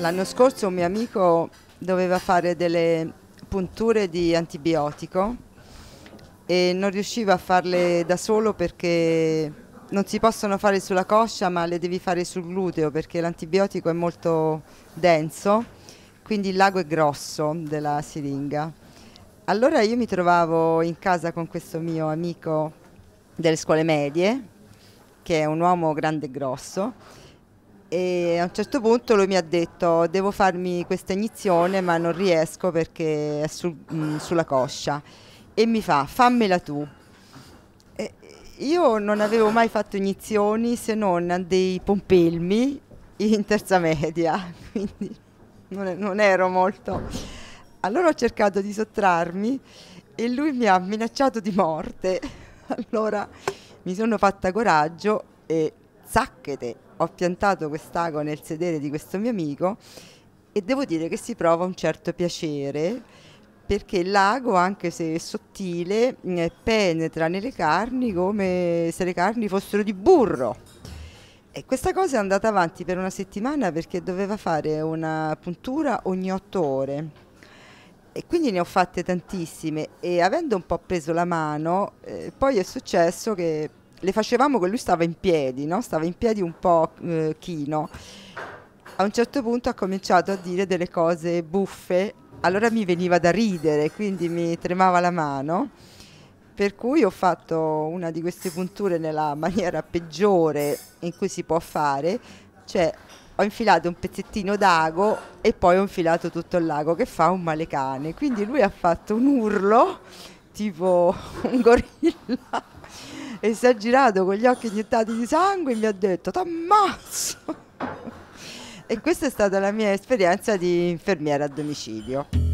L'anno scorso un mio amico doveva fare delle punture di antibiotico e non riusciva a farle da solo perché non si possono fare sulla coscia ma le devi fare sul gluteo perché l'antibiotico è molto denso, quindi il lago è grosso della siringa. Allora io mi trovavo in casa con questo mio amico delle scuole medie, che è un uomo grande e grosso, e a un certo punto lui mi ha detto devo farmi questa iniezione ma non riesco perché è sul, mh, mm, sulla coscia e mi fa fammela tu. E io non avevo mai fatto iniezioni se non dei pompelmi in terza media, quindi non, non ero molto. Allora ho cercato di sottrarmi e lui mi ha minacciato di morte. Allora mi sono fatta coraggio e zacchete ho piantato quest'ago nel sedere di questo mio amico e devo dire che si prova un certo piacere perché l'ago, anche se sottile, eh, penetra nelle carni come se le carni fossero di burro. E questa cosa è andata avanti per una settimana perché doveva fare una puntura ogni otto ore. E quindi ne ho fatte tantissime e avendo un po' preso la mano, eh, poi è successo che le facevamo che lui stava in piedi, no? stava in piedi un po' eh, chino. A un certo punto ha cominciato a dire delle cose buffe, allora mi veniva da ridere, quindi mi tremava la mano. Per cui ho fatto una di queste punture nella maniera peggiore in cui si può fare, cioè ho infilato un pezzettino d'ago e poi ho infilato tutto il lago che fa un malecane. Quindi lui ha fatto un urlo tipo un gorilla e si è girato con gli occhi iniettati di sangue e mi ha detto t'ammazzo e questa è stata la mia esperienza di infermiera a domicilio